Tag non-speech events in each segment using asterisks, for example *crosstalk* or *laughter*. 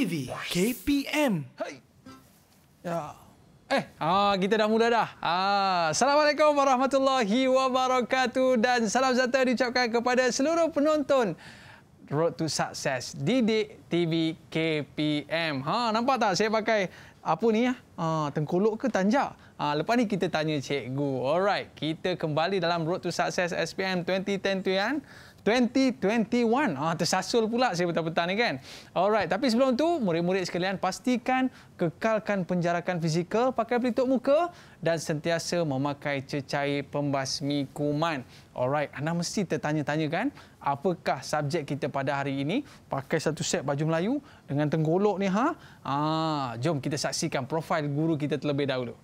TV KPM. Hai. Ya. Eh, ah kita dah mula dah. Ah, Assalamualaikum warahmatullahi wabarakatuh dan salam sejahtera diucapkan kepada seluruh penonton Road to Success Didik TV KPM. Ha, nampak tak saya pakai apa ni ya? Ah, ha, tengkolok ke tanjak? Ah, lepas ni kita tanya cikgu. Alright, kita kembali dalam Road to Success SPM 2010 tu 2021. Ah, tersasul pula saya betul-betul ni kan. Alright, tapi sebelum tu, murid-murid sekalian pastikan kekalkan penjarakan fizikal, pakai pelitup muka dan sentiasa memakai cecair pembasmi kuman. Alright, anda mesti tertanya-tanya kan, apakah subjek kita pada hari ini? Pakai satu set baju Melayu dengan tenggolok ni ha? Ah, jom kita saksikan profil guru kita terlebih dahulu.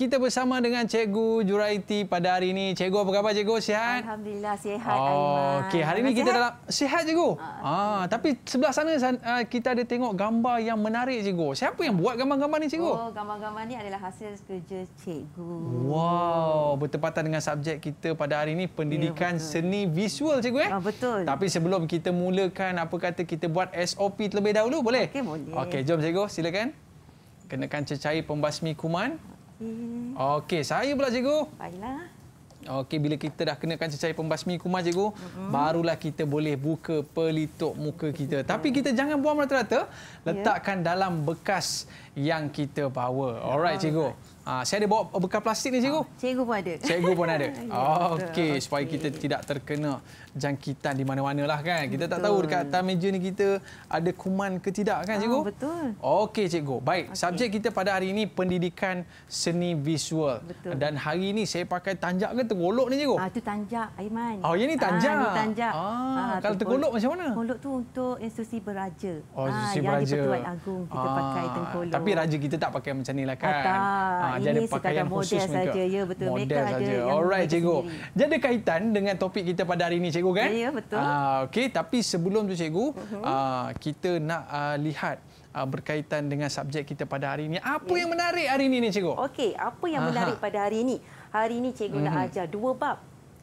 kita bersama dengan Cikgu Juraiti pada hari ini. Cikgu apa khabar Cikgu? Sihat? Alhamdulillah sihat. Oh, okey, hari ini kita dalam sihat Cikgu. Uh, ah, okay. Ah, tapi sebelah sana ah, kita ada tengok gambar yang menarik Cikgu. Siapa yang buat gambar-gambar ni Cikgu? Oh, gambar-gambar ni adalah hasil kerja Cikgu. Wow, bertepatan dengan subjek kita pada hari ini pendidikan yeah, ya, seni visual Cikgu eh? Ah, betul. Tapi sebelum kita mulakan apa kata kita buat SOP terlebih dahulu boleh? Okey, boleh. Okey, jom Cikgu, silakan. Kenakan cecair pembasmi kuman. Okey. Hmm. Okey, saya pula cikgu. Baiklah. Okey, bila kita dah kenakan cecair pembasmi kumas cikgu, uh barulah kita boleh buka pelitup muka kita. uh Tapi hmm. kita jangan buang rata-rata, ya. letakkan yeah. dalam bekas yang kita bawa. Ya, Alright cikgu. Ha, saya ada bawa bekas plastik ni cikgu. Ah, cikgu pun ada. Cikgu pun ada. *laughs* yeah, ya, Okey, supaya kita tidak terkena jangkitan di mana-mana lah kan. Kita betul. tak tahu dekat atas meja ni kita ada kuman ke tidak kan ah, cikgu? Ah, betul. Okey cikgu. Baik, okay. subjek kita pada hari ini pendidikan seni visual. Betul. Dan hari ini saya pakai tanjak ke tergolok ni cikgu? Ah, itu tanjak Aiman. Oh, yang ah, ini tanjak? Ah, ini tanjak. Ah, ah, kalau tergolok macam mana? Tergolok tu untuk institusi beraja. Oh, ah, institusi beraja. Yang dipertuai agung kita ah, pakai tergolok. Tapi raja kita tak pakai macam ni lah kan? Ah, tak. Ah, ini pakaian model saja. Ya, betul. Model saja. Alright cikgu. Jadi kaitan dengan topik kita pada hari ini cikgu cikgu kan? Ya, betul. Uh, ah, okay. Tapi sebelum tu cikgu, uh -huh. uh, kita nak uh, lihat uh, berkaitan dengan subjek kita pada hari ini. Apa ya. yang menarik hari ini, cikgu? Okey, apa yang menarik pada hari ini? Hari ini cikgu uh -huh. nak mhm. ajar dua bab.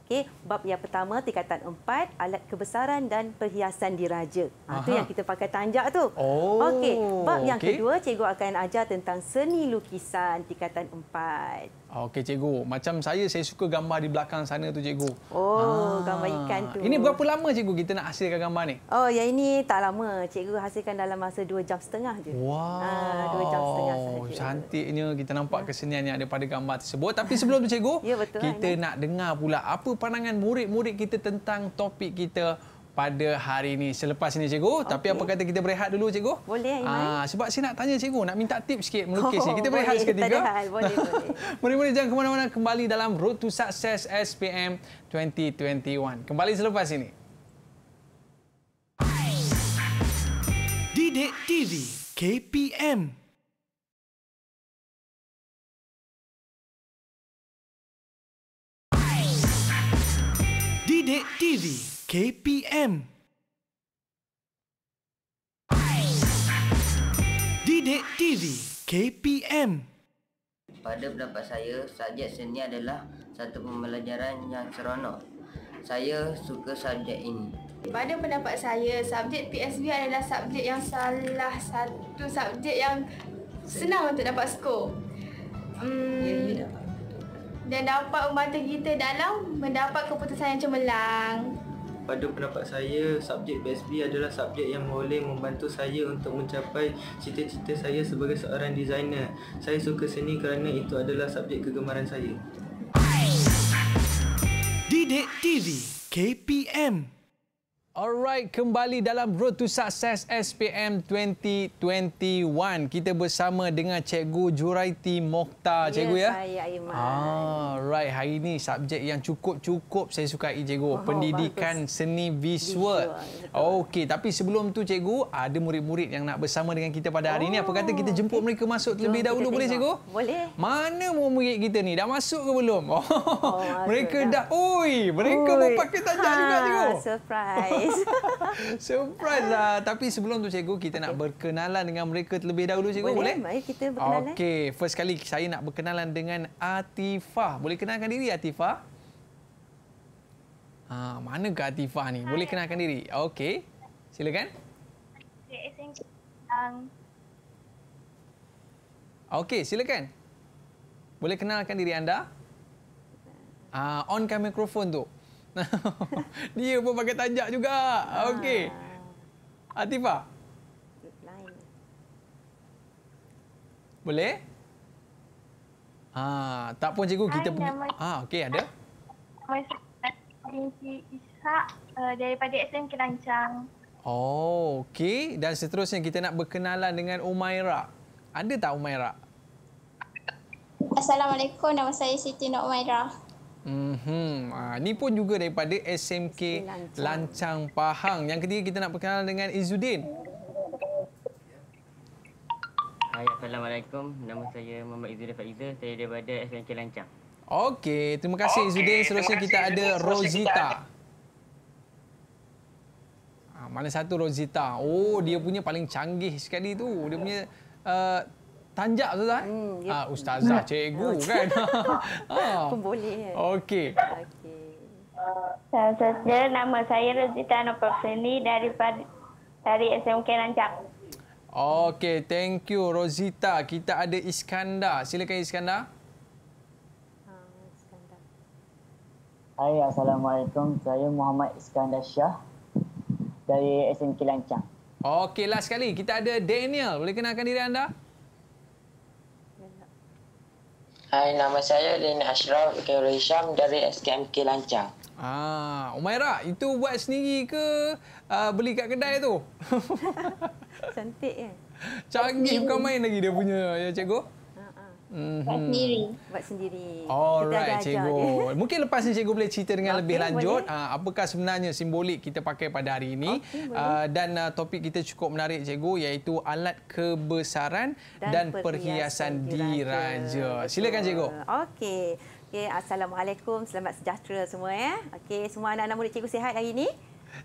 Okay. Bab yang pertama, tingkatan empat, alat kebesaran dan perhiasan diraja. Itu ha, yang kita pakai tanjak tu. Oh, Okey. Bab okay. yang kedua, cikgu akan ajar tentang seni lukisan tingkatan empat. Ah, okey cikgu, macam saya saya suka gambar di belakang sana tu cikgu. Oh, ha. gambar ikan tu. Ini berapa lama cikgu kita nak hasilkan gambar ni? Oh, ya ini tak lama. Cikgu hasilkan dalam masa 2 jam setengah je. Ah, wow. Ha, 2 jam setengah. Oh, cantiknya kita nampak kesenian yang ada pada gambar tersebut. Tapi sebelum tu cikgu, *laughs* ya, betul, lah. kita ini. nak dengar pula apa pandangan murid-murid kita tentang topik kita pada hari ini selepas ini cikgu okay. tapi apa kata kita berehat dulu cikgu boleh ah sebab saya nak tanya cikgu nak minta tip sikit melukis oh, ni kita berehat boleh, seketika ya? boleh boleh *laughs* jangan ke mana-mana kembali dalam road to success SPM 2021 kembali selepas ini Didik TV KPM Didik TV KPM. Didik TV KPM. Pada pendapat saya, subjek seni adalah satu pembelajaran yang seronok. Saya suka subjek ini. Pada pendapat saya, subjek PSB adalah subjek yang salah satu subjek yang senang untuk dapat skor. Hmm, dan dapat membantu kita dalam mendapat keputusan yang cemerlang pada pendapat saya subjek BSB adalah subjek yang boleh membantu saya untuk mencapai cita-cita saya sebagai seorang desainer. Saya suka seni kerana itu adalah subjek kegemaran saya. Didik TV KPM Alright, kembali dalam Road to Success SPM 2021. Kita bersama dengan Cikgu Juraiti Mokhtar. Yes, Cikgu, ya? Ya, saya Aiman. Alright, hari ini subjek yang cukup-cukup saya sukai, Cikgu. Oh, Pendidikan bagus. Seni Visual. visual Okey, tapi sebelum tu Cikgu, ada murid-murid yang nak bersama dengan kita pada hari oh, ini. Apa kata kita oh, jemput okay. mereka masuk terlebih dahulu, boleh Cikgu? Boleh. Mana murid kita ni? Dah masuk ke belum? *laughs* Oh, mereka dah... dah... Oi, mereka Oi. pun pakai tajam juga, *laughs* Cikgu. Surprise surprise. *laughs* surprise lah. Tapi sebelum tu cikgu, kita okay. nak berkenalan dengan mereka terlebih dahulu cikgu. Boleh? boleh? Mari kita berkenalan. Okey, first kali saya nak berkenalan dengan Atifah. Boleh kenalkan diri Atifah? Ah, ha, mana ke Atifah ni? Boleh kenalkan diri. Okey. Silakan. Um, Okey, silakan. Boleh kenalkan diri anda? Ah, on kamera mikrofon tu dia pun pakai tajak juga. Okey. Ah. Atifa. Boleh? Ha, tak pun cikgu kita pun. Ah, okey ada. Ishak uh, daripada SM Kelancang. Oh, okey. Dan seterusnya kita nak berkenalan dengan Umaira. Ada tak Umaira? Assalamualaikum. Nama saya Siti Nur Umaira. Mhm. Ah ni pun juga daripada SMK Lancang, Lancang Pahang. Yang ketiga kita nak perkenalan dengan Izudin. Hai, assalamualaikum. Nama saya Muhammad Izudin Faiza. Saya daripada SMK Lancang. Okey, terima kasih Izudin. Okay, Seterusnya kasih, kita ada Rosita. Ah, mana satu Rosita? Oh, dia punya paling canggih sekali tu. Dia punya uh, tanjak tu kan? Eh? Hmm, ya. ah, ustazah, ya. cikgu *laughs* kan? ah. Pun boleh. Okey. Okay. Saya nama saya Rezita Nopal dari dari SMK Lancak. Okey, thank you Rosita. Kita ada Iskandar. Silakan Iskandar. Hai, Assalamualaikum. Saya Muhammad Iskandar Shah dari SMK Lancang. Okey, last sekali. Kita ada Daniel. Boleh kenalkan diri anda? Uh, Hai, nama saya Lina Ashraf Kairul Hisham dari SKMK Lancang. Ah, Umaira, itu buat sendiri ke uh, beli kat kedai tu? *laughs* Cantik kan? Canggih bukan main lagi dia punya, ya cikgu? Mm-hmm. Buat sendiri. Buat sendiri. Alright, cikgu. Dia. *laughs* Mungkin lepas ni cikgu boleh cerita dengan okay, lebih lanjut. Boleh. Ah, apakah sebenarnya simbolik kita pakai pada hari ini. Okay, ah, dan ah, topik kita cukup menarik cikgu iaitu alat kebesaran dan, dan perhiasan, perhiasan diraja. diraja. Silakan cikgu. Okey. Okay, Assalamualaikum. Selamat sejahtera semua. Ya. Okey, semua anak-anak murid cikgu sihat hari ini?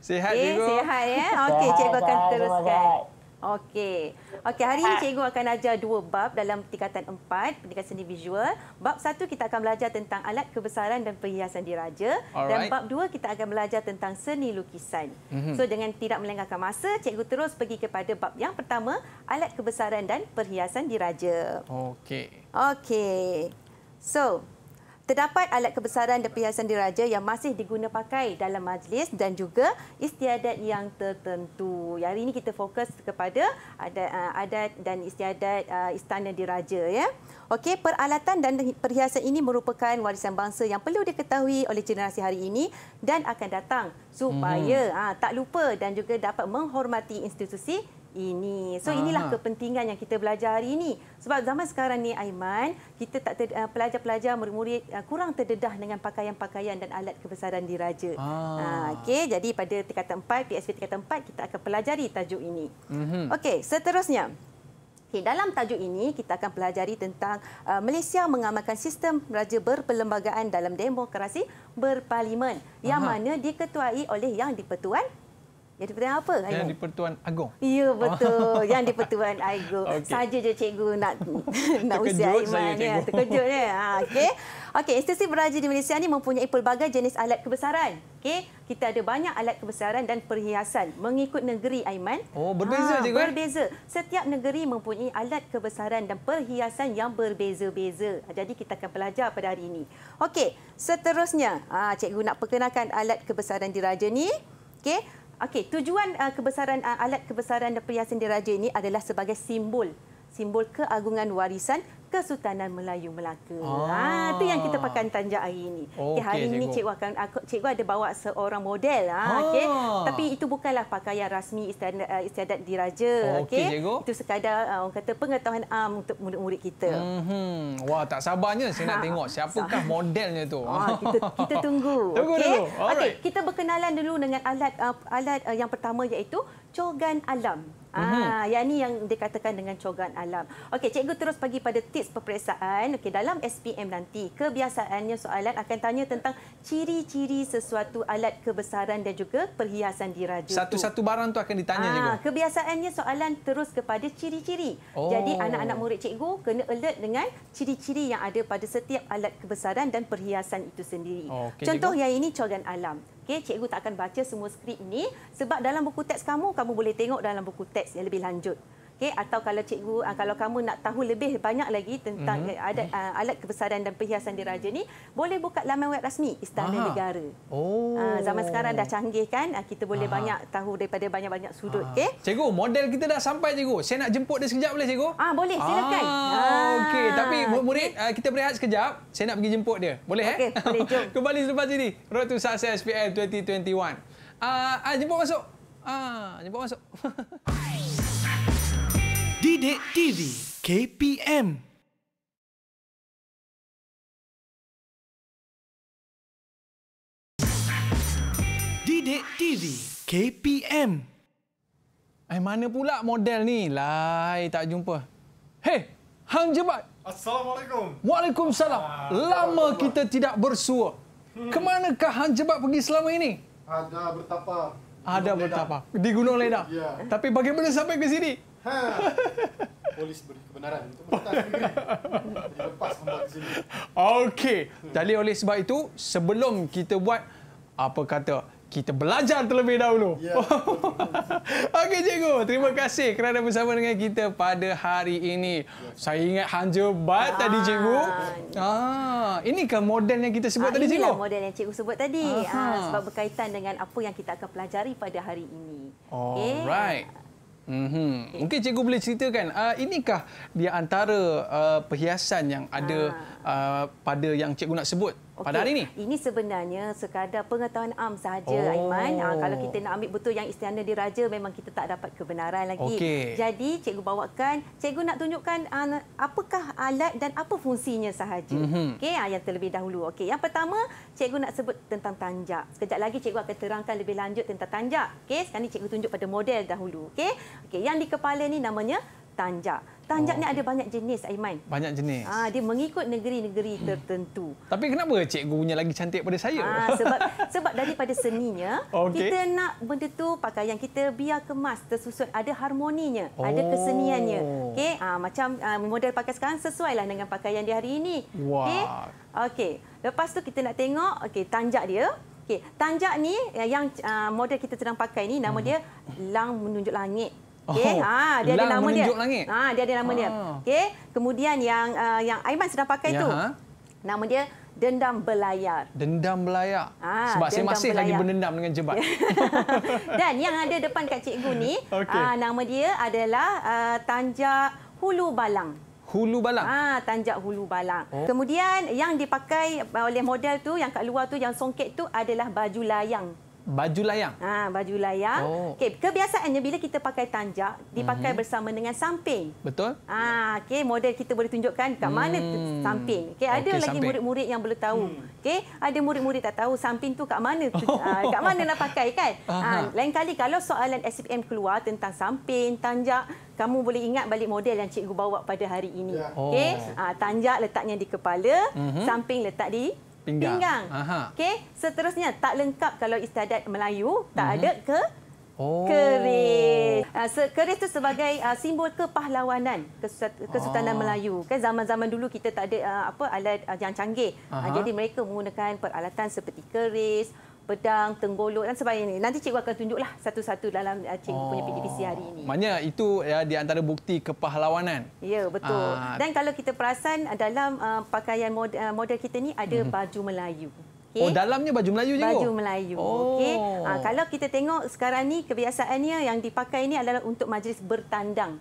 Sihat okay, cikgu. Sihat ya. Okey, cikgu akan teruskan. Sehat. Okey. Okey, hari ini cikgu akan ajar dua bab dalam tingkatan empat, pendidikan seni visual. Bab satu, kita akan belajar tentang alat kebesaran dan perhiasan diraja. Alright. Dan bab dua, kita akan belajar tentang seni lukisan. Mm-hmm. So, dengan tidak melengahkan masa, cikgu terus pergi kepada bab yang pertama, alat kebesaran dan perhiasan diraja. Okey. Okey. So, Terdapat alat kebesaran dan perhiasan diraja yang masih diguna pakai dalam majlis dan juga istiadat yang tertentu. Hari ini kita fokus kepada adat, uh, adat dan istiadat uh, istana diraja. Ya. Okey, peralatan dan perhiasan ini merupakan warisan bangsa yang perlu diketahui oleh generasi hari ini dan akan datang supaya hmm. Ah, tak lupa dan juga dapat menghormati institusi ini. So inilah Aha. kepentingan yang kita belajar hari ini. Sebab zaman sekarang ni Aiman, kita tak eh, pelajar-pelajar murid-murid eh, kurang terdedah dengan pakaian-pakaian dan alat kebesaran diraja. Ha ah. ah, okey, jadi pada tingkat 4 PSV tingkat 4 kita akan pelajari tajuk ini. Mm-hmm. Okey, seterusnya. Okay, dalam tajuk ini kita akan pelajari tentang uh, Malaysia mengamalkan sistem raja berperlembagaan dalam demokrasi berparlimen Aha. yang mana diketuai oleh yang di-Pertuan yang di Pertuan apa? Yang di Pertuan Agong. Ya, oh. betul. *laughs* Yang di Pertuan Agong. Okay. Saja je cikgu nak *laughs* nak usia Aiman. Ya. Terkejut saya, ha, Okey. Okey, institusi beraja di Malaysia ini mempunyai pelbagai jenis alat kebesaran. Okay? kita ada banyak alat kebesaran dan perhiasan mengikut negeri Aiman. Oh, berbeza ha, juga. Eh? Berbeza. Setiap negeri mempunyai alat kebesaran dan perhiasan yang berbeza-beza. Jadi kita akan belajar pada hari ini. Okey, seterusnya, ha, cikgu nak perkenalkan alat kebesaran diraja ni. Okey, Okey, tujuan uh, kebesaran uh, alat kebesaran dan perhiasan diraja ini adalah sebagai simbol simbol keagungan warisan Kesultanan Melayu Melaka. Ah. Ha, itu yang kita pakai tanjak hari ini. Okay, okay, hari ini cikgu akan aku, cikgu ada bawa seorang model. Ha, ah. okay. Tapi itu bukanlah pakaian rasmi istiadat, eh, istiadat diraja. Okay, okay. Itu sekadar eh, orang kata pengetahuan am untuk murid-murid kita. Mm-hmm. Wah, tak sabarnya saya nak *laughs* tengok siapakah modelnya itu. Ha, ah, kita, *laughs* kita tunggu. tunggu okay. Okay, kita berkenalan dulu dengan alat uh, alat uh, yang pertama iaitu cogan alam. Mm-hmm. Ah, mm-hmm. yang ni yang dikatakan dengan cogan alam. Okey, cikgu terus pergi pada tips peperiksaan. Okey, dalam SPM nanti, kebiasaannya soalan akan tanya tentang ciri-ciri sesuatu alat kebesaran dan juga perhiasan diraja. Satu-satu barang tu akan ditanya ah, cikgu. kebiasaannya soalan terus kepada ciri-ciri. Oh. Jadi anak-anak murid cikgu kena alert dengan ciri-ciri yang ada pada setiap alat kebesaran dan perhiasan itu sendiri. Oh, okay, Contoh cikgu. yang ini cogan alam. Okey, cikgu tak akan baca semua skrip ni sebab dalam buku teks kamu kamu boleh tengok dalam buku teks yang lebih lanjut okey atau kalau cikgu uh, kalau kamu nak tahu lebih banyak lagi tentang mm -hmm. Eh, adat, uh, ah, alat kebesaran dan perhiasan diraja ni boleh buka laman web rasmi istana Aha. negara oh uh, zaman sekarang dah canggih kan uh, kita boleh Aha. banyak tahu daripada banyak-banyak sudut okey cikgu model kita dah sampai cikgu saya nak jemput dia sekejap boleh cikgu ah boleh silakan ah, okey tapi murid okay. kita berehat sekejap saya nak pergi jemput dia boleh okay. eh boleh jom *laughs* kembali selepas ini road to success SPM 2021 ah uh, jemput masuk ah jemput masuk *laughs* Didik TV KPM Didik TV KPM Eh mana pula model ni? Lai tak jumpa. Hey, hang jebat. Assalamualaikum. Waalaikumsalam. Ah, Lama kita tidak bersua. Hmm. Kemanakah hang jebat pergi selama ini? Ada bertapa. Ada bertapa. Di Gunung Leda. Ya. Tapi bagaimana sampai ke sini? Ha. Polis beri kebenaran untuk mengetahui. Lepas membuat sini. Okey. Jadi oleh sebab itu, sebelum kita buat apa kata kita belajar terlebih dahulu. Ya. *laughs* Okey cikgu, terima kasih kerana bersama dengan kita pada hari ini. Ya, saya ingat Hanjo Bat ah. tadi cikgu. Ya. Ah, ini ke model yang kita sebut ah, tadi cikgu? Ini model yang cikgu sebut tadi. Ah, sebab berkaitan dengan apa yang kita akan pelajari pada hari ini. Okey. Alright. Mm-hmm. Okay. Mungkin cikgu boleh ceritakan, uh, inikah di antara uh, perhiasan yang ada ah uh, pada yang cikgu nak sebut okay. pada hari ini. Ini sebenarnya sekadar pengetahuan am sahaja, ah, oh. Aiman. Uh, kalau kita nak ambil betul yang istana diraja, memang kita tak dapat kebenaran lagi. Okay. Jadi, cikgu bawakan, cikgu nak tunjukkan uh, apakah alat dan apa fungsinya sahaja. Mm -hmm. okay, uh, ah, yang terlebih dahulu. Okay. Yang pertama, cikgu nak sebut tentang tanjak. Sekejap lagi, cikgu akan terangkan lebih lanjut tentang tanjak. Okay. Sekarang ini, cikgu tunjuk pada model dahulu. Okay. Okay. Yang di kepala ni namanya tanjak. Tanjak oh, ni okay. ada banyak jenis, Aiman. Banyak jenis. Ah, dia mengikut negeri-negeri hmm. tertentu. Tapi kenapa cikgunya lagi cantik daripada saya? Ah, sebab sebab daripada seninya, okay. kita nak benda tu pakaian kita biar kemas, tersusun, ada harmoninya, oh. ada keseniannya. Okay? Ah, macam ah, model pakai sekarang, sesuai lah dengan pakaian di hari ini. Wah. Okay? Okay. Lepas tu kita nak tengok okay, tanjak dia. Okay, tanjak ni eh, yang ah, model kita sedang pakai ni nama hmm. dia lang menunjuk langit. Oh, Okey, oh, ha dia ada nama dia. Langit. Ha dia ada nama ah. dia. Okey, kemudian yang uh, yang Aiman sudah pakai ya. tu. Ha? Nama dia dendam belayar. Dendam belayar. Ha, Sebab dendam saya masih belayar. lagi berdendam dengan jebat. *laughs* Dan yang ada depan Kak cikgu ni, okay. uh, nama dia adalah uh, tanjak hulu balang. Hulu balang. Ha, tanjak hulu balang. Oh. Kemudian yang dipakai oleh model tu yang kat luar tu yang songket tu adalah baju layang baju layang. Ha, baju layang. Oh. Okey, kebiasaannya bila kita pakai tanjak dipakai mm-hmm. bersama dengan samping. Betul? Ha, okey, model kita boleh tunjukkan kat hmm. mana samping. Okey, ada okay, lagi murid-murid yang belum tahu. Hmm. Okey, ada murid-murid tak tahu samping tu kat mana tu, oh. Ha, kat mana nak pakai kan? Ha, lain kali kalau soalan SPM keluar tentang samping, tanjak, kamu boleh ingat balik model yang cikgu bawa pada hari ini. Yeah. Oh. Okey, ha, tanjak letaknya di kepala, mm-hmm. samping letak di pinggang. pinggang. Okey, seterusnya tak lengkap kalau istiadat Melayu tak uh-huh. ada ke Oh. Keris. Ah, keris itu sebagai ah, simbol kepahlawanan Kesultanan oh. Melayu. Kan zaman-zaman dulu kita tak ada apa alat yang canggih. Aha. Jadi mereka menggunakan peralatan seperti keris, pedang, tenggolok dan sebagainya. Nanti cikgu akan tunjuklah satu-satu dalam eh, cikgu punya oh. PDPC hari ini. Maknanya itu ya, di antara bukti kepahlawanan. Ya, betul. Aa. Ah. Dan kalau kita perasan eh, dalam uh, pakaian mod, uh, model kita ni ada mm -hmm. baju Melayu. Okay. Oh, dalamnya baju Melayu juga? Baju oh? Melayu. Oh. Okay. Ah, Aa, kalau kita tengok sekarang ni kebiasaannya yang dipakai ini adalah untuk majlis bertandang.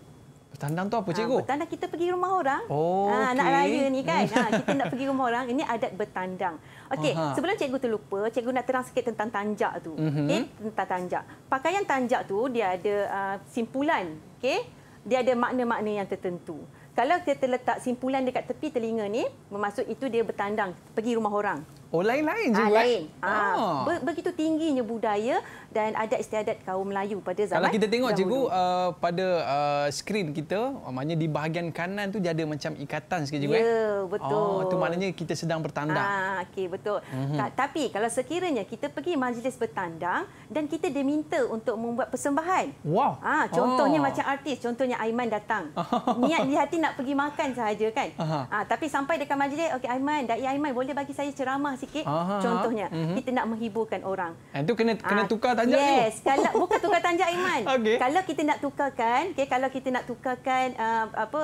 Bertandang tu apa, ah, Cikgu? Ha, bertandang kita pergi rumah orang. Oh, ha, okay. Nak raya ni kan. Ha, *laughs* kita nak pergi rumah orang. Ini adat bertandang. Okey, sebelum cikgu terlupa, cikgu nak terang sikit tentang tanjak tu. Mhm. Okey, tentang tanjak. Pakaian tanjak tu dia ada uh, simpulan, okey? Dia ada makna-makna yang tertentu. Kalau kita terletak simpulan dekat tepi telinga ni, bermaksud itu dia bertandang pergi rumah orang. Oh, lain-lain je. Ah, lain. Ah, oh. Begitu tingginya budaya, dan adat istiadat kaum Melayu pada zaman Kalau kita tengok dahulu. cikgu uh, pada uh, skrin kita maknanya di bahagian kanan tu dia ada macam ikatan sikit juga. Eh? Ya, eh? betul. Oh, tu maknanya kita sedang bertandang. Ah, okey, betul. Mm-hmm. Tak, tapi kalau sekiranya kita pergi majlis bertandang dan kita diminta untuk membuat persembahan. Wow. Ah, contohnya oh. macam artis, contohnya Aiman datang. *laughs* Niat di hati nak pergi makan sahaja kan. Aha. Ah, tapi sampai dekat majlis, okey Aiman, dai Aiman boleh bagi saya ceramah sikit. Aha. Contohnya, mm-hmm. kita nak menghiburkan orang. Itu ah, kena kena ah. tukar tanjak yes. tu. Yes, kalau bukan tukar tanjak Iman. *laughs* Okay. Kalau kita nak tukarkan, okey, kalau kita nak tukarkan uh, apa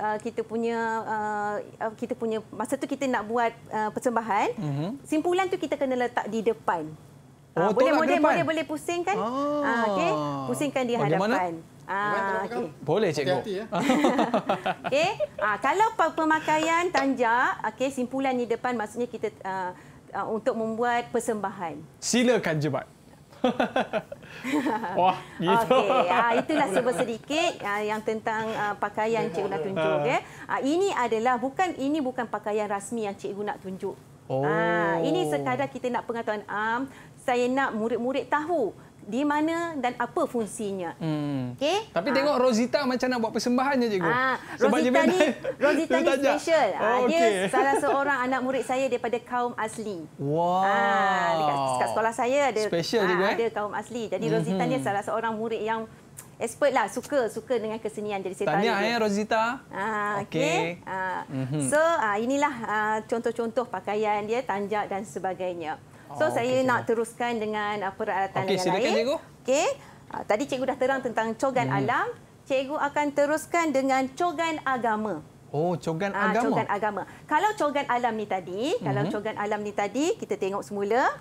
Uh, kita punya uh, uh kita punya masa tu kita nak buat uh, persembahan mm -hmm. simpulan tu kita kena letak di depan oh, uh, boleh boleh depan. boleh boleh pusing kan ah. uh, ah. okay. pusingkan di oh, hadapan ah, okay. boleh cikgu ya. *laughs* okey okay. uh, kalau pemakaian tanjak okey simpulan di depan maksudnya kita uh, uh, untuk membuat persembahan silakan jebat *laughs* Wah, gitu. Okay, uh, ah, itulah sebuah sedikit uh, yang tentang uh, pakaian cikgu nak tunjuk. Okay. Uh, eh. ini adalah bukan ini bukan pakaian rasmi yang cikgu nak tunjuk. Oh. Uh, ini sekadar oh. kita nak pengetahuan am. Um, saya nak murid-murid tahu di mana dan apa fungsinya. Hmm. Okay? Tapi ha. tengok Rosita macam nak buat persembahan je cikgu. Ha. Rosita ni, Rosita ni *laughs* special. Oh, ah, okay. Dia *laughs* salah seorang anak murid saya daripada kaum asli. Wow. Ha. Dekat, dekat sekolah saya ada, special ha, ada kaum asli. Jadi mhm. Rosita hmm. ni salah seorang murid yang expert lah suka suka dengan kesenian jadi saya tanya ya Rosita ha, okey okay. ha. Mhm. so inilah contoh-contoh pakaian dia tanjak dan sebagainya So oh, saya okay, nak teruskan dengan uh, peralatan okay, yang lain. Cikgu. Okay, uh, ah, tadi cikgu dah terang tentang cogan hmm. alam. Cikgu akan teruskan dengan cogan agama. Oh, cogan uh, agama. Cogan agama. Kalau cogan alam ni tadi, hmm. kalau cogan alam ni tadi kita tengok semula.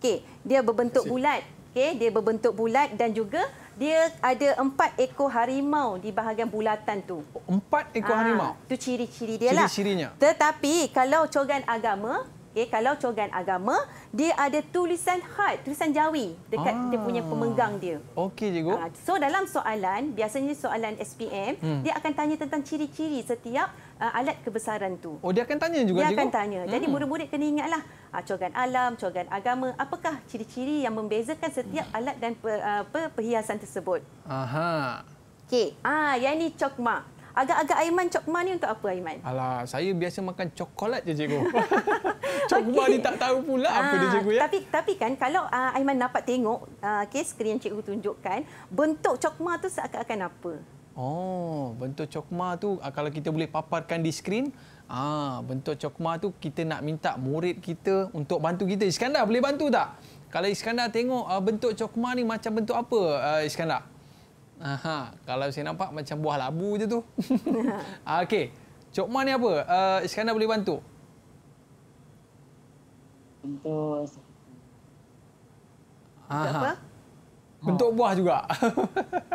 Okey, dia berbentuk Kasih. bulat. Okey, dia berbentuk bulat dan juga dia ada empat ekor harimau di bahagian bulatan tu. Empat ekor ha, harimau? Itu ciri-ciri dia. lah. Ciri-cirinya. Tetapi kalau cogan agama, Okay, kalau cogan agama, dia ada tulisan had, tulisan jawi dekat ah. dia punya pemenggang dia. Okey, cikgu. Ha, so dalam soalan, biasanya soalan SPM, hmm. dia akan tanya tentang ciri-ciri setiap uh, alat kebesaran tu. Oh, dia akan tanya juga, dia cikgu? Dia akan tanya. Jadi hmm. murid-murid kena ingatlah, uh, cogan alam, cogan agama, apakah ciri-ciri yang membezakan setiap hmm. alat dan per, uh, per, perhiasan tersebut. Aha. Okey, ah, yang ini cokma. Agak-agak Aiman cokma ni untuk apa Aiman? Alah, saya biasa makan coklat je cikgu. *laughs* cokma okay. ni tak tahu pula ha, apa dia ah, cikgu ya. Tapi tapi kan kalau uh, Aiman dapat tengok uh, ah, okay, skrin yang cikgu tunjukkan, bentuk cokma tu seakan-akan apa? Oh, bentuk cokma tu uh, kalau kita boleh paparkan di skrin, Ah, bentuk cokma tu kita nak minta murid kita untuk bantu kita. Iskandar boleh bantu tak? Kalau Iskandar tengok bentuk cokma ni macam bentuk apa Iskandar? Aha, kalau saya nampak macam buah labu je tu. *laughs* *laughs* Okey. Cok Ma ni apa? Uh, Iskandar boleh bantu? Bentuk. Aha. Apa? Bentuk buah juga. *laughs*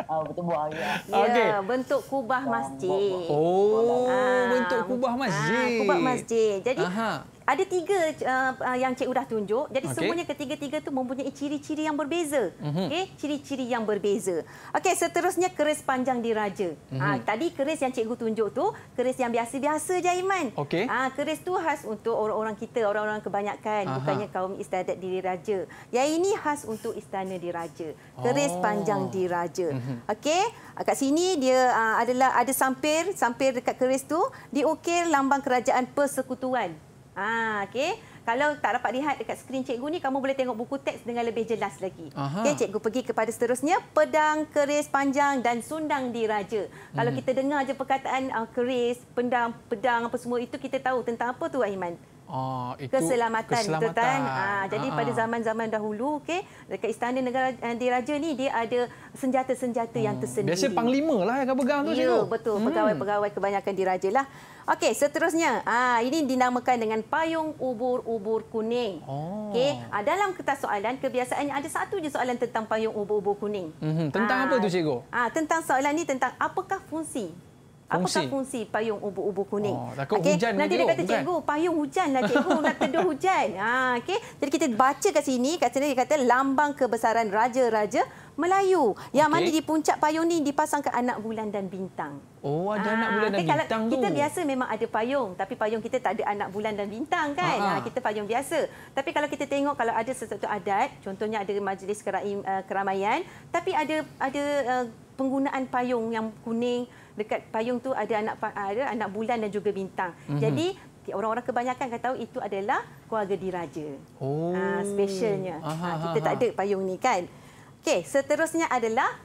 Ah, bentuk buah ya. ya okay. bentuk kubah masjid. Oh, ah, bentuk kubah ah, masjid. Ah, kubah masjid. Jadi Aha ada tiga uh, uh yang cikgu dah tunjuk. Jadi okay. semuanya ketiga-tiga tu mempunyai ciri-ciri yang berbeza. Mm-hmm. Okey, ciri-ciri yang berbeza. Okey, seterusnya keris panjang diraja. Mm-hmm. Ha, ah, tadi keris yang cikgu tunjuk tu keris yang biasa-biasa je Iman. Okay. Ha, ah, keris tu khas untuk orang-orang kita, orang-orang kebanyakan, Aha. bukannya kaum istiadat raja. Ya ini khas untuk istana diraja. Keris oh. panjang diraja. Mm-hmm. Okey, ah, kat sini dia uh, adalah ada sampir, sampir dekat keris tu diukir lambang kerajaan persekutuan. Ah, okay. Kalau tak dapat lihat dekat skrin cikgu ni, kamu boleh tengok buku teks dengan lebih jelas lagi. Okay, cikgu pergi kepada seterusnya, pedang, keris panjang dan sundang diraja. Hmm. Kalau kita dengar je perkataan uh, keris, pedang, pedang apa semua itu, kita tahu tentang apa tu, Aiman? Oh, itu keselamatan, keselamatan. Ha, jadi Aa. pada zaman-zaman dahulu okey dekat istana negara diraja ni dia ada senjata-senjata hmm. yang tersendiri biasa panglima lah yang pegang tu ya, betul hmm. pegawai-pegawai kebanyakan dirajalah Okey, seterusnya. Ah, ini dinamakan dengan payung ubur-ubur kuning. Oh. Okey, ah, dalam kertas soalan kebiasaannya ada satu je soalan tentang payung ubur-ubur kuning. Mm -hmm. Tentang ah. apa tu cikgu? Ah, tentang soalan ni tentang apakah fungsi apa Aku tak fungsi payung ubu-ubu kuning. Oh, takut okay. hujan Nanti dia, kata, hujan. cikgu, payung hujan lah cikgu. *laughs* Nak teduh hujan. Ha, okay. Jadi kita baca kat sini, kat sini dia kata lambang kebesaran raja-raja Melayu. Yang okay. mana di puncak payung ni dipasang ke anak bulan dan bintang. Oh, ada Aa, ha, anak bulan dan bintang tu. Kita biasa memang ada payung. Tapi payung kita tak ada anak bulan dan bintang kan. Ha, kita payung biasa. Tapi kalau kita tengok kalau ada sesuatu adat, contohnya ada majlis eh, keramaian, tapi ada, ada eh, penggunaan payung yang kuning, dekat payung tu ada anak ada anak bulan dan juga bintang. Mm -hmm. Jadi orang-orang kebanyakan kata tahu itu adalah keluarga diraja. Ah, oh. Ah specialnya. Aha, ha, kita aha. tak ada payung ni kan. Okey, seterusnya adalah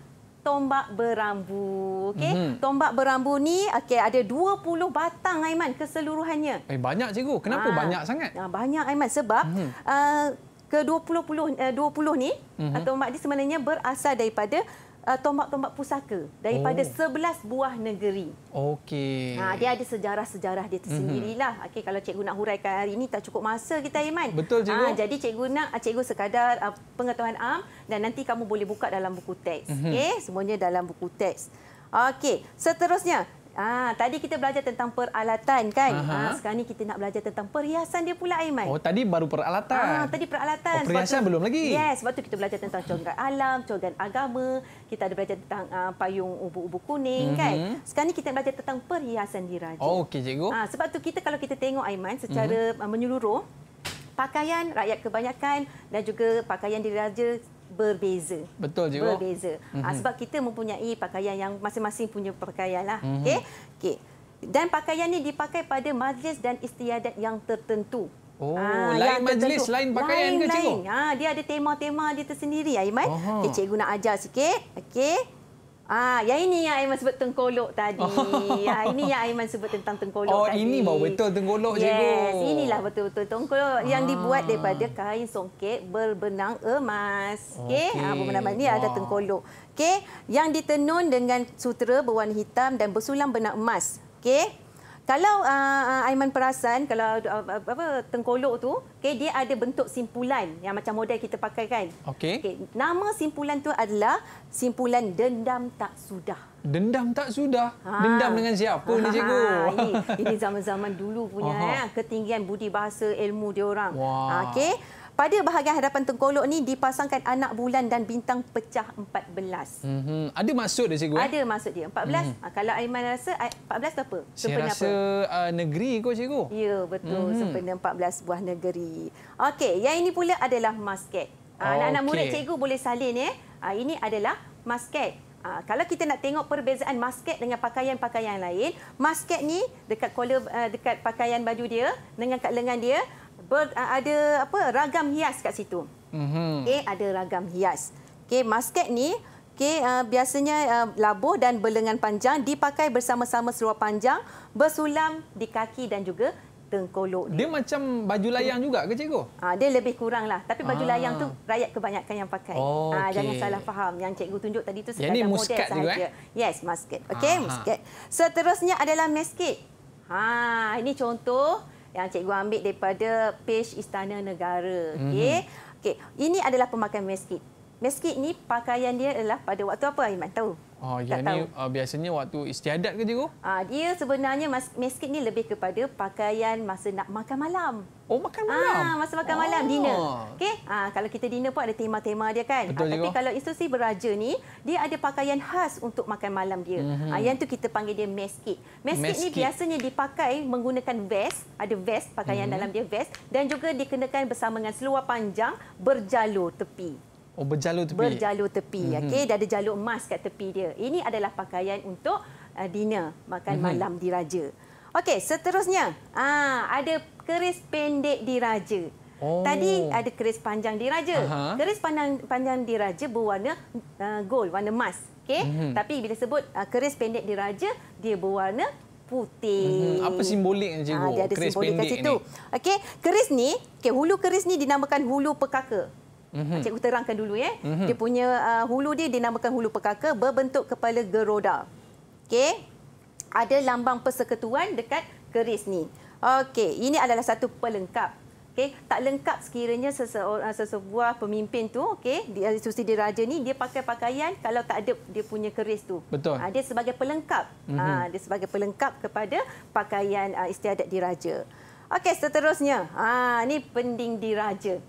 tombak berambu. Okey, mm -hmm. tombak berambu ni okey ada 20 batang Aiman keseluruhannya. Eh banyak cikgu. Kenapa ha. banyak sangat? banyak Aiman sebab mm -hmm. uh, ke 20 20, 20 ni mm -hmm. tombak ni sebenarnya berasal daripada Uh, tombak-tombak pusaka daripada oh. 11 buah negeri. Okey. Ha, dia ada sejarah-sejarah dia tersendirilah. Mm-hmm. Okey kalau cikgu nak huraikan hari ini tak cukup masa kita Iman. Betul cikgu. Ha, jadi cikgu nak uh, cikgu sekadar uh, pengetahuan am dan nanti kamu boleh buka dalam buku teks. Mm-hmm. Okey, semuanya dalam buku teks. Okey, seterusnya Ah, tadi kita belajar tentang peralatan kan? Aha. Ah, sekarang ni kita nak belajar tentang perhiasan dia pula Aiman. Oh, tadi baru peralatan. Ah, tadi peralatan. Oh, perhiasan sebab belum lagi. Yes, sebab tu kita belajar tentang corongan alam, corongan agama, kita ada belajar tentang ah, payung ubu-ubu kuning mm-hmm. kan? Sekarang ni kita belajar tentang perhiasan diraja. Oh, okey cikgu. Ah, sebab tu kita kalau kita tengok Aiman secara mm-hmm. menyeluruh, pakaian rakyat kebanyakan dan juga pakaian diraja berbeza. Betul juga. Berbeza. Mm-hmm. Ha, sebab kita mempunyai pakaian yang masing-masing punya pakaian lah. Mm-hmm. Okey. Okey. Dan pakaian ni dipakai pada majlis dan istiadat yang tertentu. Oh, ha, lain majlis, lain pakaian lain, ke cikgu? Lain. Ha, dia ada tema-tema dia tersendiri, Aiman. Ah, Okey, eh, cikgu nak ajar sikit. okay. Ah, ya ini yang Aiman sebut tengkolok tadi. *laughs* Ah, oh. ini yang Aiman sebut tentang tengkolok oh, tadi. Oh, ini bau betul tengkolok yes, cikgu. Yes, inilah betul-betul tengkolok ah. yang dibuat ah. daripada kain songket berbenang emas. Okey, okay. ah, benda ini ada tengkolok. Okey, yang ditenun dengan sutera berwarna hitam dan bersulam benang emas. Okey. Kalau uh, uh, Aiman perasan kalau uh, uh, apa tengkolok tu, okay dia ada bentuk simpulan yang macam model kita pakai kan. Okey. Okay, nama simpulan tu adalah simpulan dendam tak sudah. Dendam tak sudah. Ha. Dendam dengan siapa ni cikgu? Ha, ha, *laughs* ini zaman-zaman dulu punya ya, ketinggian budi bahasa ilmu dia orang. Wow. Okey. Pada bahagian hadapan tengkolok ni dipasangkan anak bulan dan bintang pecah 14. Mm -hmm. Ada maksud dia cikgu? Eh? Ada maksud dia. 14. Mm -hmm. Kalau Aiman rasa 14 apa? Sepenuh Saya rasa apa? Uh, negeri kot cikgu. Ya, betul. Mm -hmm. Sempena 14 buah negeri. Okey, yang ini pula adalah masket. Ah, anak-anak okay. murid cikgu boleh salin. Eh. Ah, ini adalah masket. Ha, kalau kita nak tengok perbezaan masket dengan pakaian-pakaian lain, masket ni dekat collar, dekat pakaian baju dia, dengan kat lengan dia, ber, ada apa ragam hias kat situ. Mm-hmm. Okey, ada ragam hias. Okey, masket ni okey uh, biasanya uh, labuh dan berlengan panjang dipakai bersama-sama seluar panjang bersulam di kaki dan juga tengkolok. Dia macam baju layang juga ke cikgu? Ah dia lebih kuranglah tapi baju ah. layang tu rakyat kebanyakan yang pakai. Oh, okay. Ah jangan salah faham yang cikgu tunjuk tadi tu sebenarnya musket sahaja. Juga, eh? Yes, musket. Okey, musket. Seterusnya adalah masket. Ha ini contoh yang cikgu ambil daripada page Istana Negara. Mhm. Okey. Mm -hmm. Okey, ini adalah pemakaian mesjid. Meski ni pakaian dia adalah pada waktu apa Aiman tahu? Oh, ya ni uh, biasanya waktu istiadat ke cikgu? Ah uh, dia sebenarnya meski ni lebih kepada pakaian masa nak makan malam. Oh, makan malam. Ah, masa makan oh. malam dinner. Ah. Okey? Ah, kalau kita dinner pun ada tema-tema dia kan. Betul, ah, tapi cikgu. kalau institusi beraja ni, dia ada pakaian khas untuk makan malam dia. Mm-hmm. Ah, yang tu kita panggil dia meski. Meski ni biasanya dipakai menggunakan vest, ada vest pakaian mm-hmm. dalam dia vest dan juga dikenakan bersama dengan seluar panjang berjalur tepi. Oh, berjalur tepi. Berjalur tepi, mm -hmm. okey. Dan ada jalur emas kat tepi dia. Ini adalah pakaian untuk uh, dinner, makan mm -hmm. malam diraja. Okey, seterusnya. Aa, ah, ada keris pendek diraja. Oh. Tadi ada keris panjang diraja. Uh -huh. Keris panjang, panjang diraja berwarna uh, gold, warna emas. Okay? Mm -hmm. Tapi bila sebut uh, keris pendek diraja, dia berwarna putih. Mm -hmm. Apa simbolik cikgu? Ha, ah, dia ada keris simbolik kat situ. Okay? Keris ni, okay, hulu keris ni dinamakan hulu pekaka. Mm -hmm. Cikgu terangkan dulu. Eh. Mm -hmm. Dia punya uh, hulu dia dinamakan hulu pekaka berbentuk kepala geroda. okay. Ada lambang persekutuan dekat keris ni. Okey, ini adalah satu pelengkap. Okey, tak lengkap sekiranya seseorang uh, sesebuah pemimpin tu, okey, dia institusi uh, diraja ni dia pakai pakaian kalau tak ada dia punya keris tu. Betul. Ha, dia sebagai pelengkap. Mm -hmm. ha, dia sebagai pelengkap kepada pakaian uh, istiadat diraja. Okey, seterusnya. Ha, ni pending diraja.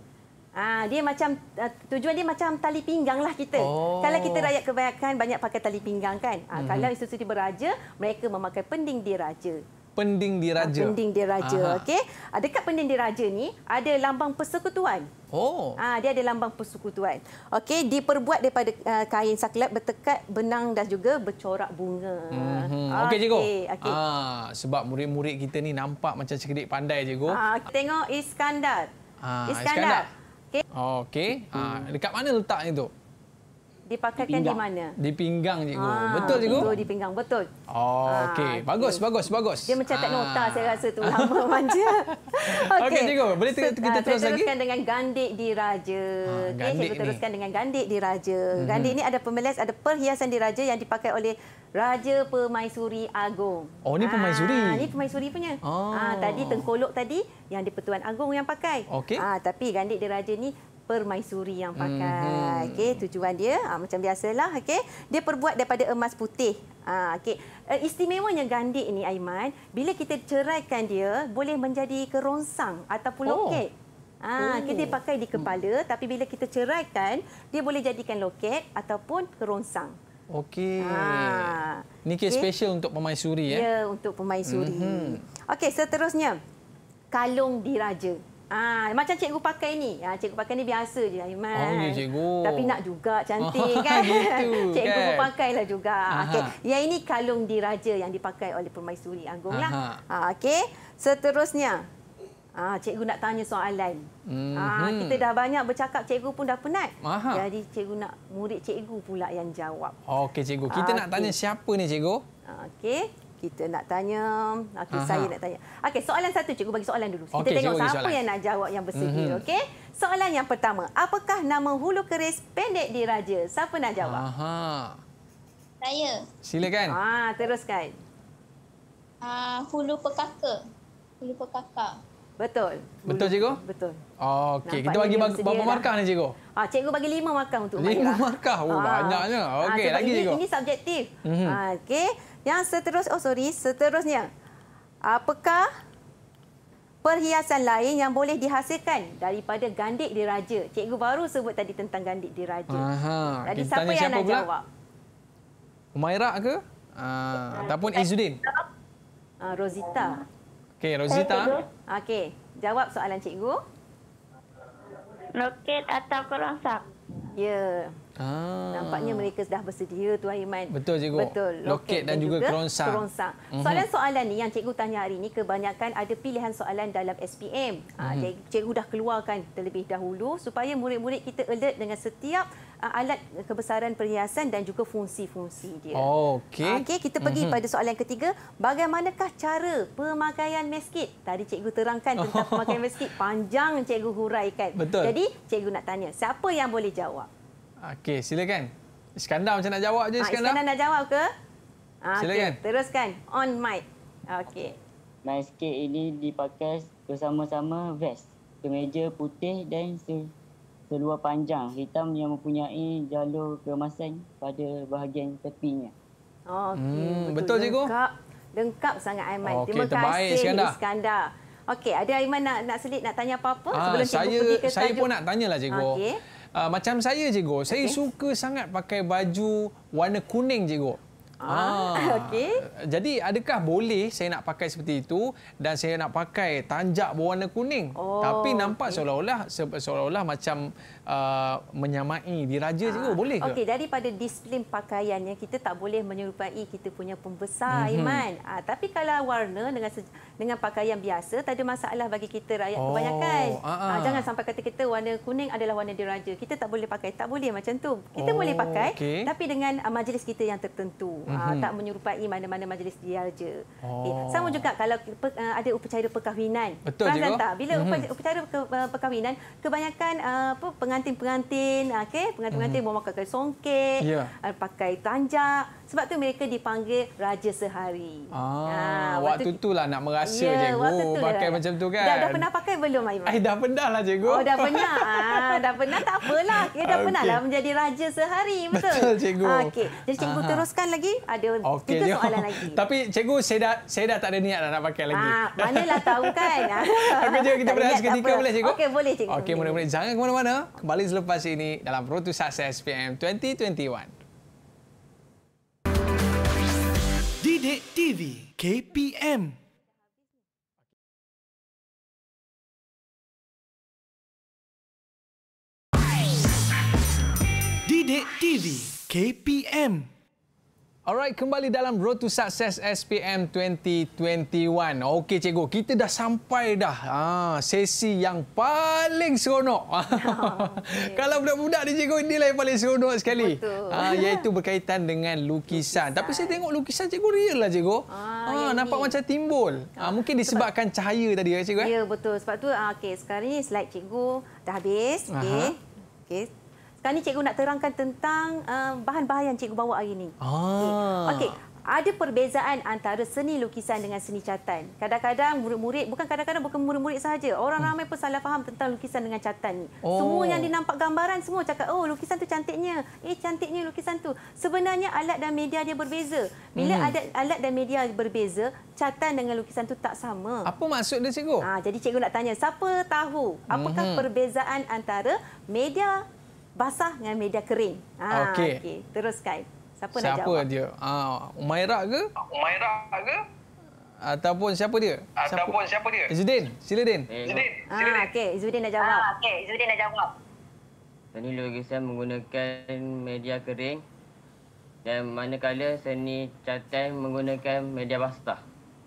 Ah, dia macam ah, tujuan dia macam tali pinggang lah kita. Oh. Kalau kita rakyat kebanyakan banyak pakai tali pinggang kan. Ah, mm-hmm. kalau institusi beraja, mereka memakai pending diraja. Pending diraja. Ah, pending diraja, okey. Ada ah, kat pending diraja ni ada lambang persekutuan. Oh. Ah, dia ada lambang persekutuan. Okey, diperbuat daripada ah, kain saklat bertekat benang dan juga bercorak bunga. Mm-hmm. Okey, cikgu. Okay, okay. Ah, sebab murid-murid kita ni nampak macam cerdik pandai, cikgu. Ah, tengok Iskandar. Ah, Iskandar. Iskandar okey. Okey. Ah, dekat mana letaknya tu? Dipakaikan di, di mana? Di pinggang, cikgu. Ah, Betul, cikgu? Tidur di pinggang. Betul. Oh, ah, okey. Bagus, okay. bagus, bagus. Dia mencatat ah. nota, saya rasa tu Lama *laughs* manja. *laughs* Okey, okay, cikgu. Boleh kita, kita terus lagi? Saya teruskan lagi? dengan gandik diraja. Ah, okay, eh, gandik saya teruskan mhm. ni. dengan gandik diraja. Hmm. Gandik ini ada pemeles, ada perhiasan diraja yang dipakai oleh Raja Pemaisuri Agong. Oh, ini Pemaisuri. Ah, ini Pemaisuri punya. Oh. Ah, tadi, tengkolok tadi, yang di Pertuan Agong yang pakai. Okey. Ah, tapi gandik diraja ini permaisuri yang pakai. Hmm. Okey, tujuan dia ha, macam biasalah, okey. Dia perbuat daripada emas putih. Ha, okey. Eh, istimewanya gandik ni Aiman, bila kita ceraikan dia boleh menjadi kerongsang ataupun loket. Oh. Ha, oh. kita pakai di kepala hmm. tapi bila kita ceraikan dia boleh jadikan loket ataupun kerongsang. Okey. Ha. Ni kes okay. special untuk permaisuri ya. Eh? Ya, untuk permaisuri. Hmm. Okey, seterusnya kalung diraja. Ah, macam cikgu pakai ni. Ah, cikgu pakai ni biasa je, Aiman. Oh, ya, cikgu. Tapi nak juga cantik, oh, *laughs* kan? Gitu, *laughs* cikgu kan? pun pakailah juga. Okay. Yang ini kalung diraja yang dipakai oleh permaisuri Anggung. Lah. Ah, okay. Seterusnya, ah, cikgu nak tanya soalan. Mhm. Ah, mm -hmm. Kita dah banyak bercakap, cikgu pun dah penat. Aha. Jadi, cikgu nak murid cikgu pula yang jawab. Okey, cikgu. Kita okay. Ah, nak tanya siapa ni, cikgu? Ah, okey kita nak tanya. Okey, saya nak tanya. Okey, soalan satu cikgu bagi soalan dulu. Kita okay, tengok siapa soalan. yang nak jawab yang bersedia, mm -hmm. okey? Soalan yang pertama, apakah nama hulu keris pendek di diraja? Siapa nak jawab? Aha. Saya. Silakan. Ha, teruskan. Uh, hulu pekaka. Hulu pekaka. Betul. Hulu. Betul cikgu? Betul. Oh, okey, kita bagi berapa lah. markah ni cikgu? Ah, cikgu bagi lima markah untuk. Lima markah. Oh, ah. banyaknya. Ah, okey, ah, lagi ini, cikgu. Ini subjektif. Mm -hmm. ah, okey. Yang seterus oh sorry, seterusnya. Apakah perhiasan lain yang boleh dihasilkan daripada gandik diraja? Cikgu baru sebut tadi tentang gandik diraja. Aha. Tadi siapa, siapa yang nak jawab? Umaira ke? Uh, ataupun Izudin? Uh, ah, Rosita. Okey, Rosita. Okey, jawab soalan cikgu. Loket atau kerongsak? Ya. Yeah. Ah. Nampaknya mereka sudah bersedia Tuan Iman. Betul cikgu. Betul. Loket, Loket dan juga, juga keronsang. keronsang. Mhm. Soalan-soalan ni yang cikgu tanya hari ini kebanyakan ada pilihan soalan dalam SPM. Ah hmm. cikgu dah keluarkan terlebih dahulu supaya murid-murid kita alert dengan setiap ah, alat kebesaran perhiasan dan juga fungsi-fungsi dia. Oh, okey. Ah, okey, kita pergi mm -hmm. pada soalan ketiga, bagaimanakah cara pemakaian meskit? Tadi cikgu terangkan tentang oh. *laughs* pemakaian meskit panjang cikgu huraikan. Betul. Jadi, cikgu nak tanya, siapa yang boleh jawab? Okey, silakan. Iskandar macam nak jawab je ah, Iskandar. Iskandar nak jawab ke? Ah, silakan. Okay, teruskan. On mic. Okey. Mic kit ini dipakai bersama-sama vest. Kemeja putih dan seluar panjang hitam yang mempunyai jalur kemasan pada bahagian tepinya. Okey, hmm, betul, betul cikgu. Lengkap, lengkap sangat Aiman. Okay, Terima terbaik, kasih Iskandar. Iskandar. Okey, ada Aiman nak nak selit nak tanya apa-apa sebelum ah, saya, cikgu pergi ke saya Saya pun nak tanyalah cikgu. Okey uh, macam saya cikgu. Okay. Saya suka sangat pakai baju warna kuning cikgu. Ah, ah okay. Jadi adakah boleh saya nak pakai seperti itu dan saya nak pakai tanjak berwarna kuning? Oh, Tapi nampak okay. seolah-olah seolah-olah macam Uh, menyamai diraja juga ah, boleh ke? Okey, daripada disiplin pakaiannya kita tak boleh menyerupai kita punya pembesar mm-hmm. Iman. Ah, tapi kalau warna dengan dengan pakaian biasa tak ada masalah bagi kita rakyat oh. kebanyakan. Ah, ah. ah, jangan sampai kata kita warna kuning adalah warna diraja. Kita tak boleh pakai, tak boleh macam tu. Kita oh, boleh pakai okay. tapi dengan majlis kita yang tertentu. Mm-hmm. Ah, mhm. tak menyerupai mana-mana majlis diraja. Eh, oh. Okay. Sama juga kalau uh, ada upacara perkahwinan. Betul juga. Tak? Bila mm-hmm. upacara perkahwinan kebanyakan apa pengantin-pengantin ah, okey pengantin-pengantin hmm. memakai kain songket yeah. Ya. pakai tanjak sebab tu mereka dipanggil raja sehari ah ha, waktu, waktu tu lah nak merasa yeah, cikgu pakai lah. macam tu kan dah, dah pernah pakai belum Aiman eh dah pernah lah cikgu oh dah pernah ha, dah pernah tak apalah ya, dah okay. *laughs* pernah lah menjadi raja sehari *laughs* betul betul cikgu ha, okey jadi cikgu Aha. teruskan lagi ada okay, soalan lagi *laughs* tapi cikgu saya dah saya dah tak ada niat dah nak pakai lagi ha, manalah tahu kan Okey, jom kita berehat seketika boleh cikgu? Okey, boleh cikgu. Okey, mula-mula. Jangan ke mana-mana kembali selepas ini dalam Road to PM 2021. Didik TV KPM Didik TV KPM Alright, kembali dalam Road to Success SPM 2021. Okey cikgu, kita dah sampai dah ha, sesi yang paling seronok. Oh, *laughs* okay. Ya, Kalau budak-budak ni cikgu, inilah yang paling seronok sekali. Ha, iaitu berkaitan dengan lukisan. lukisan. Tapi saya tengok lukisan cikgu real lah cikgu. Ah, ha, nampak ini. macam timbul. Ha, mungkin disebabkan sebab, cahaya tadi ya cikgu. Eh? Ya, betul. Sebab tu, ah, okay, sekarang ni slide cikgu dah habis. Okey, okay. Kali ni cikgu nak terangkan tentang uh, bahan-bahan yang cikgu bawa hari ini. Ah. Okey. Okay. Ada perbezaan antara seni lukisan dengan seni catan. Kadang-kadang murid-murid, bukan kadang-kadang bukan murid-murid sahaja. Orang hmm. ramai pun salah faham tentang lukisan dengan catan Oh. Semua yang dinampak gambaran semua cakap, oh lukisan tu cantiknya. Eh cantiknya lukisan tu. Sebenarnya alat dan media dia berbeza. Bila hmm. alat, alat dan media berbeza, catan dengan lukisan tu tak sama. Apa maksud dia cikgu? Ha, jadi cikgu nak tanya, siapa tahu apakah hmm. perbezaan antara media basah dengan media kering. Ha, okey. Okay. Teruskan. Siapa, siapa nak jawab? Siapa dia? Ha, ah, Umaira ke? Umaira ke? Ataupun siapa dia? Ataupun siapa, siapa dia? Izzuddin. Sila, Din. Eh, Izzuddin. Ha, okey. Izzuddin dah jawab. Ha, okey. Izzuddin dah jawab. Seni lukisan menggunakan media kering dan manakala seni catai menggunakan media basah.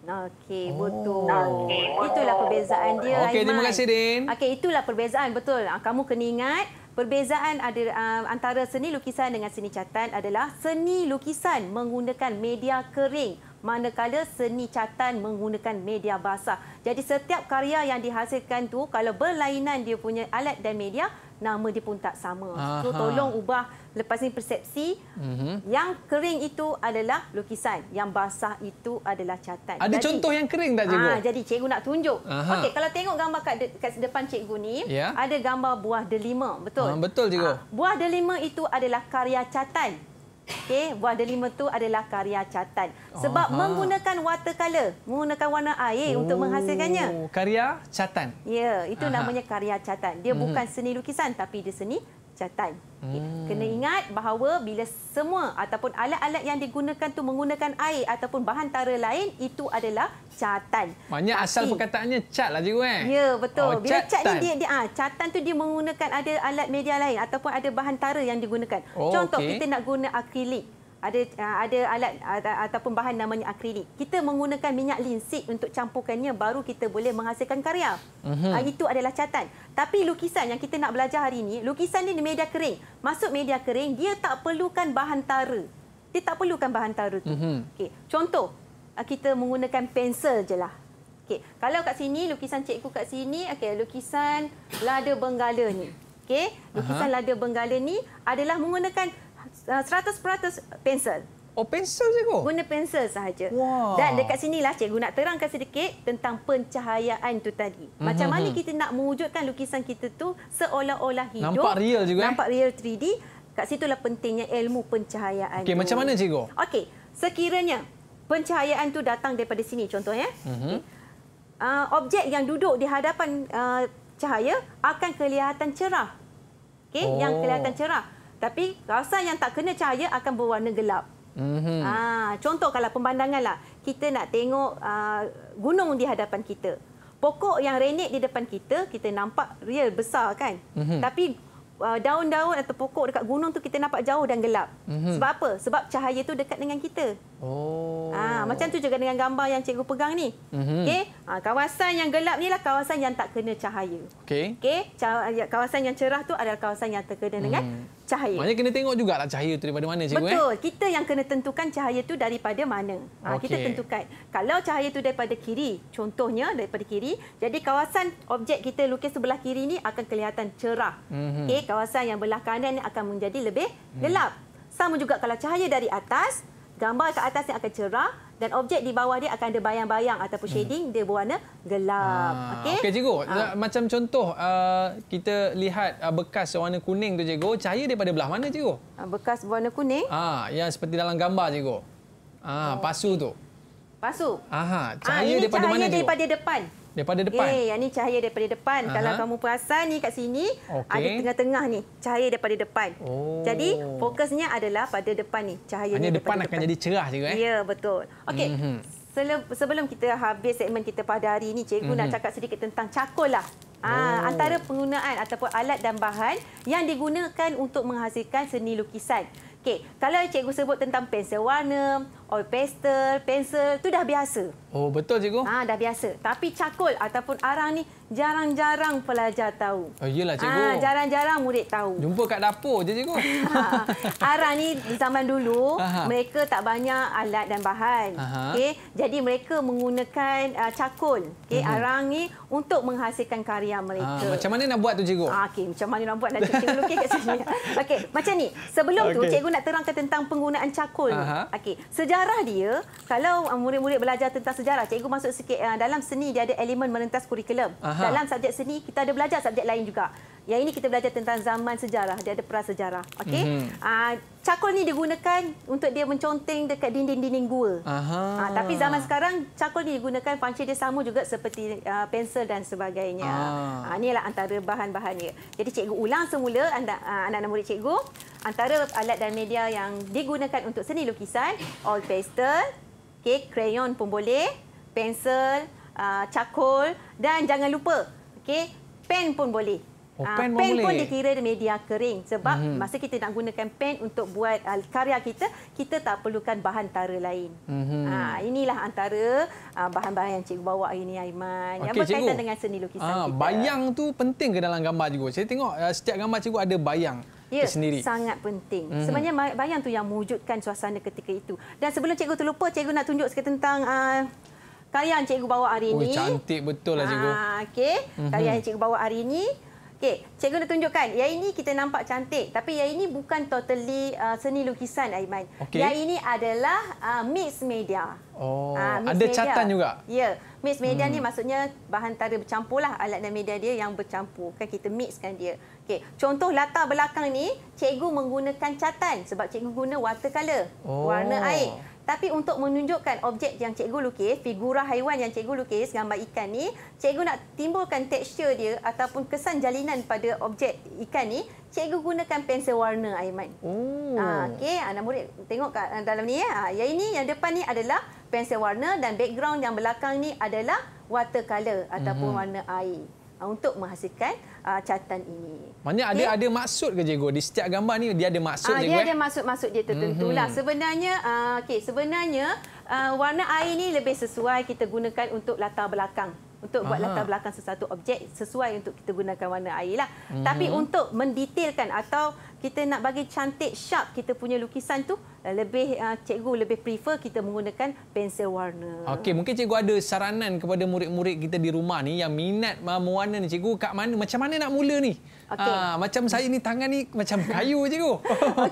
Okey, oh. betul. Oh. Itulah perbezaan dia. Okey, terima kasih, Din. Okey, itulah perbezaan. Betul. Kamu kena ingat. Perbezaan ada, uh, antara seni lukisan dengan seni catan adalah seni lukisan menggunakan media kering manakala seni catan menggunakan media basah. Jadi setiap karya yang dihasilkan tu kalau berlainan dia punya alat dan media, nama dia pun tak sama. So tolong ubah lepas ni persepsi mm-hmm. yang kering itu adalah lukisan, yang basah itu adalah catan. Ada jadi, contoh yang kering tak cikgu? Ah, jadi cikgu nak tunjuk. Okey, kalau tengok gambar kat, de- kat depan cikgu ni, yeah. ada gambar buah delima, betul? Ah, betul cikgu. Ah, buah delima itu adalah karya catan Okey, buah delima tu adalah karya catan. Sebab Aha. menggunakan watercolor, menggunakan warna air oh, untuk menghasilkannya. Karya catan. Ya, itu Aha. namanya karya catan. Dia mhm. bukan seni lukisan tapi dia seni catan. Hmm. Kena ingat bahawa bila semua ataupun alat-alat yang digunakan tu menggunakan air ataupun bahan tara lain, itu adalah catan. Maknanya Tapi, asal perkataannya cat lah cikgu kan? Ya, betul. Oh, bila cat ni, dia, dia, ah, catan tu dia menggunakan ada alat media lain ataupun ada bahan tara yang digunakan. Oh, Contoh, okay. kita nak guna akrilik ada ah, ada alat ataupun bahan namanya akrilik. Kita menggunakan minyak linseed untuk campurkannya baru kita boleh menghasilkan karya. Uh-huh. Mhm. Ah, itu adalah catatan. Tapi lukisan yang kita nak belajar hari ini, lukisan ini di media kering. Masuk media kering, dia tak perlukan bahan tara. Dia tak perlukan bahan tara tu. Uh-huh. Okey, contoh ah, kita menggunakan pensel je lah. Okay. kalau kat sini lukisan cikgu kat sini, okay lukisan lada benggala ni. Okay. lukisan uh-huh. lada benggala ni adalah menggunakan Ah, seratus peratus pensel. Oh, pensel je kok? Guna pensel sahaja. Wow. Dan dekat sini lah, cikgu nak terangkan sedikit tentang pencahayaan tu tadi. Mhm, macam mm -hmm. mana mhm. kita nak mewujudkan lukisan kita tu seolah-olah hidup. Nampak real juga. Eh? Nampak real 3D. Kat situlah pentingnya ilmu pencahayaan Okey, macam mana cikgu? Okey, sekiranya pencahayaan tu datang daripada sini contohnya. Eh? Mm -hmm. okay. uh, ah, objek yang duduk di hadapan uh, cahaya akan kelihatan cerah. Okey, oh. yang kelihatan cerah. Tapi kawasan yang tak kena cahaya akan berwarna gelap. Mm -hmm. ha, contoh kalau pemandangan lah, kita nak tengok uh, gunung di hadapan kita. Pokok yang renik di depan kita, kita nampak real besar kan? Mm -hmm. Tapi ah, daun-daun uh, atau pokok dekat gunung tu kita nampak jauh dan gelap. Mm -hmm. Sebab apa? Sebab cahaya tu dekat dengan kita. Oh. Ha, macam tu juga dengan gambar yang cikgu pegang ni. Mm -hmm. okay? ha, kawasan yang gelap ni lah kawasan yang tak kena cahaya. Okay. Okay? Kawasan yang cerah tu adalah kawasan yang terkena mm dengan mhm cahaya. Maknanya kena tengok juga lah cahaya tu daripada mana cikgu. Eh? Betul. Eh? Kita yang kena tentukan cahaya tu daripada mana. Ha, Kita tentukan. Kalau cahaya tu daripada kiri, contohnya daripada kiri, jadi kawasan objek kita lukis sebelah kiri ni akan kelihatan cerah. Mm -hmm. okay, kawasan yang belah kanan ni akan menjadi lebih gelap. Mhm. Mm. Sama juga kalau cahaya dari atas, gambar ke atas yang akan cerah dan objek di bawah dia akan ada bayang-bayang ataupun hmm. shading dia berwarna gelap. Ha. Okey. Okey cikgu, ha. macam contoh ah, kita lihat bekas warna kuning tu cikgu, cahaya daripada belah mana cikgu? Bekas warna kuning? Ah, yang seperti dalam gambar cikgu. Ah, oh, pasu okay. tu. Pasu. Aha, cahaya ha, ini daripada cahaya mana? Cahaya daripada depan daripada depan. Eh, yang ni cahaya daripada depan. Aha. Kalau kamu perasan ni kat sini, okay. ada tengah-tengah ni, cahaya daripada depan. Oh. Jadi, fokusnya adalah pada depan ni, cahaya ni depan. Hanya depan akan jadi cerah juga eh. Ya, betul. Okey. Mm -hmm. Sebelum kita habis segmen kita pada hari ini, cikgu mm -hmm. nak mhm. cakap sedikit tentang cakol lah. Ah, oh. antara penggunaan ataupun alat dan bahan yang digunakan untuk menghasilkan seni lukisan. Okay, kalau cikgu sebut tentang pensel warna, oil pastel, pensel tu dah biasa. Oh, betul cikgu. Ah, ha, dah biasa. Tapi cakul ataupun arang ni jarang-jarang pelajar tahu. Oh, iyalah cikgu. Ah, ha, jarang-jarang murid tahu. Jumpa kat dapur je cikgu. *laughs* Ah, arang ni di zaman dulu Aha. mereka tak banyak alat dan bahan. Okey, jadi mereka menggunakan uh, cakul. Okey, uh arang ni untuk menghasilkan karya ah, mereka. Ha, macam mana nak buat tu cikgu? Ah, okey, macam mana nak buat nak cikgu lukis kat sini. *laughs* Okey, macam ni. Sebelum okay. tu cikgu nak terangkan tentang penggunaan cakul. Okey. Sejak sejarah dia, kalau uh, murid-murid belajar tentang sejarah, cikgu masuk sikit uh, dalam seni dia ada elemen merentas kurikulum. Aha. Dalam subjek seni kita ada belajar subjek lain juga. Yang ini kita belajar tentang zaman sejarah, dia ada prasejarah. Okey. Mm -hmm. cakul ni digunakan untuk dia menconteng dekat dinding-dinding gua. Aha. Ah, tapi zaman sekarang cakul ni digunakan panci dia sama juga seperti ah, pensel dan sebagainya. Ini adalah antara bahan-bahannya. Jadi cikgu ulang semula anak-anak murid cikgu antara alat dan media yang digunakan untuk seni lukisan, all pastel, okay, crayon pun boleh, pensel, uh, cakol dan jangan lupa, okay, pen pun boleh. Oh, pen, ah, pen pun, pun dikira media kering sebab mm -hmm. masa kita nak gunakan pen untuk buat uh, karya kita, kita tak perlukan bahan tara lain. Mm -hmm. uh, inilah antara uh, bahan-bahan uh, yang cikgu bawa hari ini Aiman okay, yang berkaitan cikgu. dengan seni lukisan uh, kita. Bayang tu penting ke dalam gambar juga. Saya tengok uh, setiap gambar cikgu ada bayang ya, tersendiri. Sangat penting. Mm-hmm. Sebenarnya bayang tu yang mewujudkan suasana ketika itu. Dan sebelum cikgu terlupa, cikgu nak tunjuk sikit tentang uh, karya yang cikgu bawa hari ini. Oh, cantik betul lah cikgu. Ha, okay. Karya mm-hmm. yang cikgu bawa hari ini. Okey, cikgu nak tunjukkan. Yang ini kita nampak cantik. Tapi yang ini bukan totally uh, seni lukisan, Aiman. Okay. Yang ini adalah uh, mixed media. Oh, uh, mixed ada media. catan juga? Ya. Yeah. Mixed media hmm. ni maksudnya bahan tara bercampur lah alat dan media dia yang bercampur. Kan kita mixkan dia. Okey, contoh latar belakang ni, cikgu menggunakan catan sebab cikgu guna watercolor, oh. warna air. Tapi untuk menunjukkan objek yang cikgu lukis, figura haiwan yang cikgu lukis, gambar ikan ni, cikgu nak timbulkan tekstur dia ataupun kesan jalinan pada objek ikan ni, cikgu gunakan pensel warna Aiman. Hmm. Ah, okey, anak ah, murid tengok kat ah, dalam ni ya. Ah, yang ini yang depan ni adalah pensel warna dan background yang belakang ni adalah watercolor ataupun hmm. warna air. Ah, untuk menghasilkan uh, ah, catan ini. Maknanya okay. ada ada maksud ke cikgu di setiap gambar ni dia ada maksud uh, dia. Dia eh? ada maksud-maksud dia tertentulah. Mm -hmm. Sebenarnya uh, okey sebenarnya uh, warna air ni lebih sesuai kita gunakan untuk latar belakang. Untuk Aha. buat latar belakang sesuatu objek sesuai untuk kita gunakan warna air lah. Mm -hmm. Tapi untuk mendetailkan atau kita nak bagi cantik sharp kita punya lukisan tu eh, lebih ah, cikgu lebih prefer kita menggunakan pensel warna. Okey, mungkin cikgu ada saranan kepada murid-murid kita di rumah ni yang minat ah, mewarna ni cikgu kat mana macam mana nak mula ni? Okay. Aa, ah, macam saya ni tangan ni macam kayu *laughs* cikgu.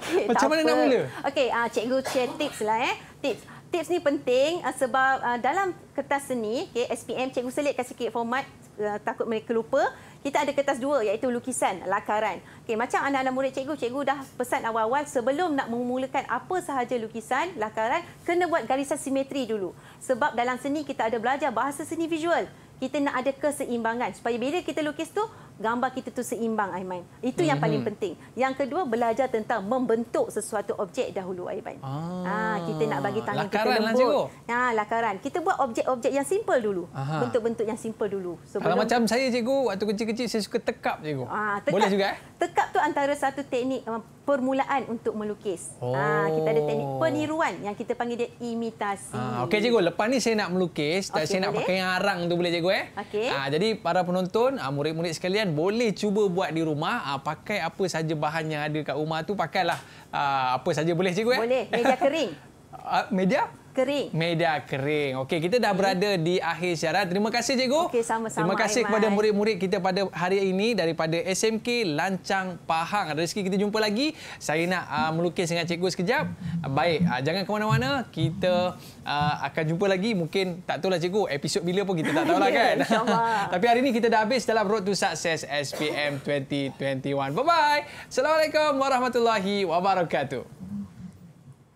Okay, macam mana apa. nak mula? Okey, ah cikgu share tips lah eh. Tips tips ni penting sebab dalam kertas seni okay, SPM cikgu selit kasi sikit format Eh, takut mereka lupa kita ada kertas dua iaitu lukisan lakaran. Okey macam anak-anak murid cikgu, cikgu dah pesan awal-awal sebelum nak memulakan apa sahaja lukisan lakaran kena buat garisan simetri dulu. Sebab dalam seni kita ada belajar bahasa seni visual. Kita nak ada keseimbangan supaya bila kita lukis tu gambar kita tu seimbang Aiman. Itu mm-hmm. yang paling mhm. penting. Yang kedua belajar tentang membentuk sesuatu objek dahulu Aiman. Ah. ah kita nak bagi tangan lakaran kita lah, lembut. Lah, cikgu. Ah lakaran. Kita buat objek-objek yang simple dulu. Bentuk-bentuk yang simple dulu. So, Kalau belum... macam saya cikgu waktu kecil-kecil saya suka tekap cikgu. Ah tekap. Boleh juga eh? Tekap tu antara satu teknik um, permulaan untuk melukis. Oh. Ha, kita ada teknik oh. peniruan yang kita panggil dia imitasi. Ha, Okey cikgu, lepas ni saya nak melukis okay, dan saya boleh. nak pakai yang arang tu boleh cikgu eh? Okay. Ha, ah, jadi para penonton, murid-murid sekalian boleh cuba buat di rumah. Ha, pakai apa saja bahan yang ada di rumah tu, pakailah ha, apa saja boleh cikgu eh? Boleh, meja kering. Uh, *laughs* media? kering. Media kering. Okey, kita dah berada di akhir siaran. Terima kasih cikgu. Okey, sama-sama. Terima kasih Aiman. kepada murid-murid kita pada hari ini daripada SMK Lancang Pahang. Rezeki kita jumpa lagi. Saya nak uh, melukis dengan cikgu sekejap. Baik, uh, jangan ke mana-mana. Kita uh, akan jumpa lagi mungkin tak tahu tahulah cikgu episod bila pun kita tak tahu yeah, *laughs* ya, kan. *laughs* Tapi hari ini kita dah habis dalam Road to Success SPM 2021. Bye-bye. Assalamualaikum warahmatullahi wabarakatuh.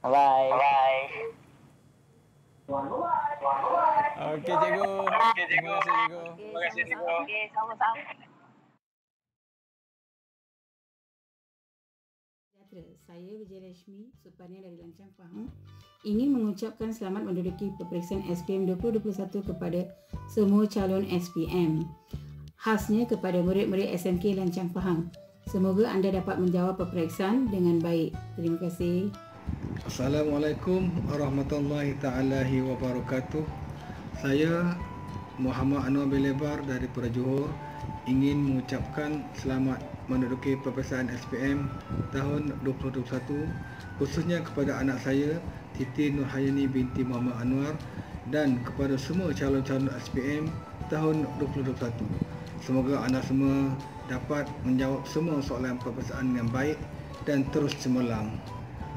Bye. Bye. Okey cikgu. Okey cikgu. Terima kasih cikgu. Terima kasih cikgu. Okey sama-sama. Saya Vijay Rashmi, Supanya dari Lancang Faham ingin mengucapkan selamat menduduki peperiksaan SPM 2021 kepada semua calon SPM khasnya kepada murid-murid SMK Lancang Pahang. Semoga anda dapat menjawab peperiksaan dengan baik. Terima kasih. Assalamualaikum warahmatullahi taala wabarakatuh. Saya Muhammad Anwar Belebar dari Pura Johor ingin mengucapkan selamat menduduki peperiksaan SPM tahun 2021 khususnya kepada anak saya Titi Nurhayani binti Muhammad Anwar dan kepada semua calon-calon SPM tahun 2021. Semoga anak semua dapat menjawab semua soalan peperiksaan dengan baik dan terus cemerlang.